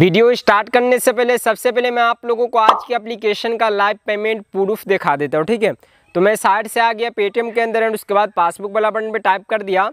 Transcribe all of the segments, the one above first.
video start करने से पहले सबसे पहले मैं आप लोगों को आज की एप्लीकेशन का लाइव पेमेंट प्रूफ दिखा देता हूँ ठीक है तो मैं साइड से आ गया पेटीएम के अंदर एंड उसके बाद पासबुक वाला बटन पे टाइप कर दिया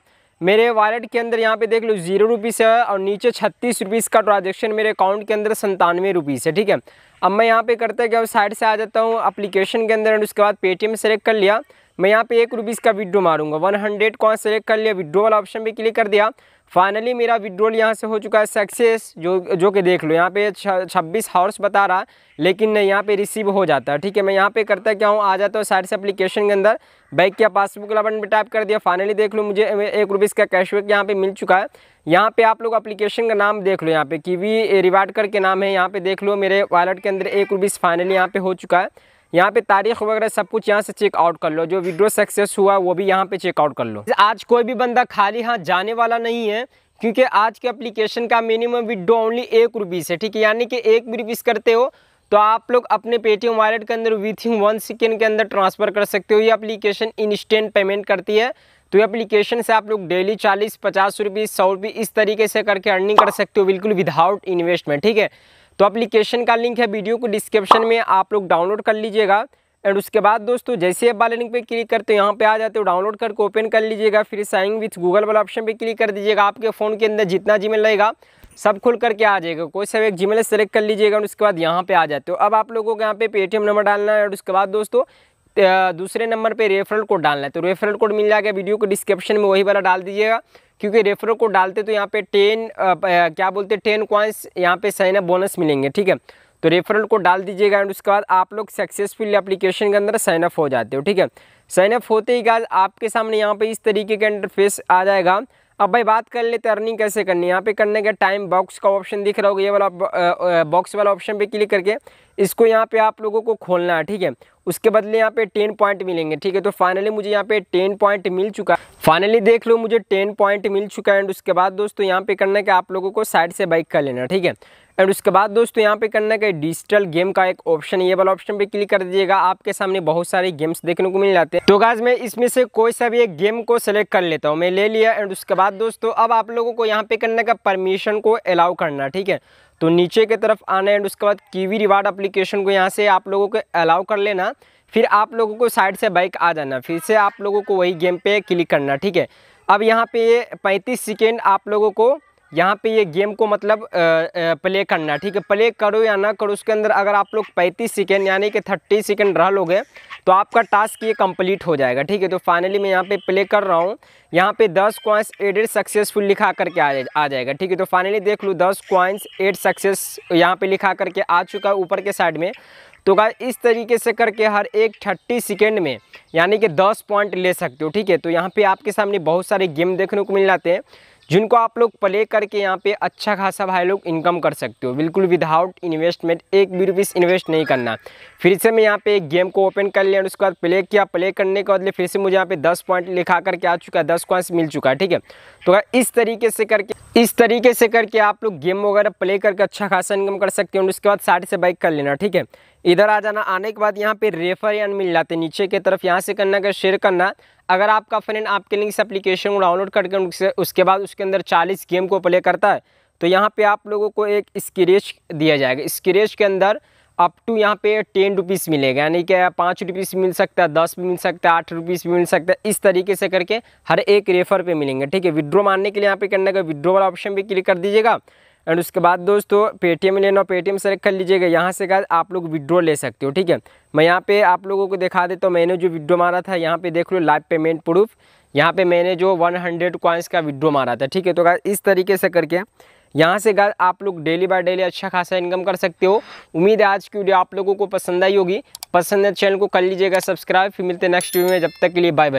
मेरे वॉलेट के अंदर यहाँ पे देख लो जीरो रुपीज़ है और नीचे छत्तीस रुपीज़ का ट्रांजेक्शन मेरे अकाउंट के अंदर संतानवे रुपीज़ है ठीक है अब मैं यहाँ पे करता क्या साइड से आ जाता हूँ अप्लीकेशन के अंदर एंड उसके बाद पेटीएम सेलेक्ट कर लिया मैं यहाँ पे एक रुपीज़ का विड्रो मारूंगा वन हंड्रेड कॉइन सेलेक्ट कर लिया विड्रो वाला ऑप्शन पे क्लिक कर दिया फाइनली मेरा विड्रोल यहाँ से हो चुका है सक्सेस जो जो कि देख लो यहाँ पे छब्बीस हॉर्स बता रहा लेकिन यहाँ पे रिसीव हो जाता है ठीक है मैं यहाँ पे करता क्या हूँ आ जाता हूँ साइड से एप्लीकेशन के अंदर बैक या पासबुक वाला बटन पर टाइप कर दिया फाइनली देख लो मुझे एक रुपीज़ का कैशबैक यहाँ पे मिल चुका है यहाँ पे आप लोग अप्लीकेशन का नाम देख लो यहाँ पे वी रिवार्ड करके नाम है यहाँ पे देख लो मेरे वॉलेट के अंदर एक रुपीज़ फाइनली यहाँ पे हो चुका है यहाँ पे तारीख वगैरह सब कुछ यहाँ से चेकआउट कर लो जो वीडियो सक्सेस हुआ वो भी यहाँ पे चेकआउट कर लो आज कोई भी बंदा खाली हाथ जाने वाला नहीं है क्योंकि आज के एप्लीकेशन का मिनिमम विड्रो ओनली एक रुपीस है ठीक है यानी कि एक भी रुपीस करते हो तो आप लोग अपने पेटीएम वॉलेट के अंदर विथिन वन सेकेंड के अंदर ट्रांसफ़र कर सकते हो ये अप्लीकेशन इंस्टेंट पेमेंट करती है तो ये अप्लीकेशन से आप लोग डेली चालीस पचास रुपीस सौ रुपये इस तरीके से करके अर्निंग कर सकते हो बिल्कुल विदाउट इन्वेस्टमेंट ठीक है तो अप्लीकेशन का लिंक है वीडियो को डिस्क्रिप्शन में आप लोग डाउनलोड कर लीजिएगा एंड उसके बाद दोस्तों जैसे आप वाले लिंक पे क्लिक करते हो यहाँ पे आ जाते हो डाउनलोड करके ओपन कर लीजिएगा फिर साइन विथ गूगल वाला ऑप्शन पे क्लिक कर दीजिएगा आपके फ़ोन के अंदर जितना जीमेल रहेगा सब खुल करके आ जाएगा कोई सा एक जीमेल सेलेक्ट कर लीजिएगा उसके बाद यहाँ पे आ जाते हो अब आप लोगों को यहाँ पे पेटीएम नंबर डालना है और उसके बाद दोस्तों दूसरे नंबर पर रेफरल कोड डालना है तो रेफरल कोड मिल जाएगा वीडियो को डिस्क्रिप्शन में वही वाला डाल दीजिएगा क्योंकि रेफरल को डालते तो यहाँ पे टेन क्या बोलते हैं टेन क्वाइंस यहाँ पे साइन अप बोनस मिलेंगे ठीक है तो रेफरल को डाल दीजिएगा एंड उसके बाद आप लोग सक्सेसफुल एप्लीकेशन के अंदर साइन अप हो जाते हो ठीक है साइन अप होते ही गाज आपके सामने यहाँ पे इस तरीके के इंटरफेस आ जाएगा अब भाई बात कर लेते अर्निंग कैसे करनी है यहाँ पे करने का टाइम बॉक्स का ऑप्शन दिख रहा होगा ये वाला बॉक्स वाला ऑप्शन पे क्लिक करके इसको यहाँ पे आप लोगों को खोलना है ठीक है उसके बदले यहाँ पे टेन पॉइंट मिलेंगे ठीक है तो फाइनली मुझे यहाँ पे टेन पॉइंट मिल चुका है फाइनली देख लो मुझे टेन पॉइंट मिल चुका है एंड उसके बाद दोस्तों यहाँ पे करना है कि आप लोगों को साइड से बाइक कर लेना ठीक है एंड उसके बाद दोस्तों यहाँ पे करना है कि डिजिटल गेम का एक ऑप्शन ये वाला ऑप्शन पे क्लिक कर दीजिएगा आपके सामने बहुत सारे गेम्स देखने को मिल जाते हैं तो गाज मैं इसमें से कोई सा भी एक गेम को सेलेक्ट कर लेता हूँ मैं ले लिया एंड उसके बाद दोस्तों अब आप लोगों को यहाँ पे करने का परमिशन को अलाउ करना ठीक है तो नीचे की तरफ आना एंड उसके बाद कीवी रिवार्ड अप्लीकेशन को यहाँ से आप लोगों को अलाउ कर लेना फिर आप लोगों को साइड से बाइक आ जाना फिर से आप लोगों को वही गेम पे क्लिक करना ठीक है अब यहाँ पे पैंतीस सेकेंड आप लोगों को यहाँ पे ये गेम को मतलब प्ले करना ठीक है प्ले करो या ना करो उसके अंदर अगर आप लोग 35 सेकेंड यानी कि 30 सेकेंड रह लोगे तो आपका टास्क ये कंप्लीट हो जाएगा ठीक है तो फाइनली मैं यहाँ पे प्ले कर रहा हूँ यहाँ पे 10 क्वाइंस एडेड सक्सेसफुल लिखा करके आ, आ जाएगा ठीक है तो फाइनली देख लो दस क्वाइंस एड सक्सेस यहाँ पर लिखा करके आ चुका है ऊपर के साइड में तो गाय इस तरीके से करके हर एक थर्टी सेकेंड में यानी कि दस पॉइंट ले सकते हो ठीक है तो यहाँ पे आपके सामने बहुत सारे गेम देखने को मिल जाते हैं जिनको आप लोग प्ले करके यहाँ पे अच्छा खासा भाई लोग इनकम कर सकते हो बिल्कुल विदाउट इन्वेस्टमेंट एक भी रुपीस इन्वेस्ट नहीं करना फिर से मैं यहाँ पे एक गेम को ओपन कर लिया और उसके बाद प्ले किया प्ले करने के बाद फिर से मुझे यहाँ पे दस पॉइंट लिखा करके आ चुका है दस पॉइंट मिल चुका है ठीक है तो इस तरीके से करके इस तरीके से करके आप लोग गेम वगैरह प्ले करके अच्छा खासा इनकम कर सकते हो उसके बाद साठ से बाइक कर लेना ठीक है इधर आ जाना आने के बाद यहाँ पे रेफर यान मिल जाते हैं नीचे की तरफ यहाँ से करना का शेयर करना अगर आपका फ्रेंड आपके लिंक से एप्लीकेशन को डाउनलोड करके उसके उसके बाद उसके अंदर चालीस गेम को प्ले करता है तो यहाँ पे आप लोगों को एक स्क्रेच दिया जाएगा स्क्रेच के अंदर अप टू यहाँ पे टेन रुपीज़ मिलेगा यानी कि पाँच रुपीज़ मिल सकता है दस भी मिल सकता है आठ रुपीज़ भी मिल सकता है इस तरीके से करके हर एक रेफर पे मिलेंगे ठीक है विड्रो मारने के लिए यहाँ पे करने का विड्रो वाला ऑप्शन भी क्लिक कर दीजिएगा एंड उसके बाद दोस्तों पेटीएम लेना पेटीएम सेलेक्ट कर लीजिएगा यहाँ से क्या आप लोग विड्रॉ ले सकते हो ठीक है मैं यहाँ पे आप लोगों को दिखा देता तो हूँ मैंने जो विड्रो मारा था यहाँ पे देख लो लाइव पेमेंट प्रूफ यहाँ पे मैंने जो 100 हंड्रेड कॉइन्स का विड्रो मारा था ठीक है तो इस तरीके से करके यहाँ से गाय आप लोग डेली बाय डेली अच्छा खासा इनकम कर सकते हो उम्मीद है आज की वीडियो आप लोगों को पसंद आई होगी पसंद है चैनल तो को कर लीजिएगा सब्सक्राइब फिर मिलते नेक्स्ट वीडियो में जब तक के लिए बाय बाय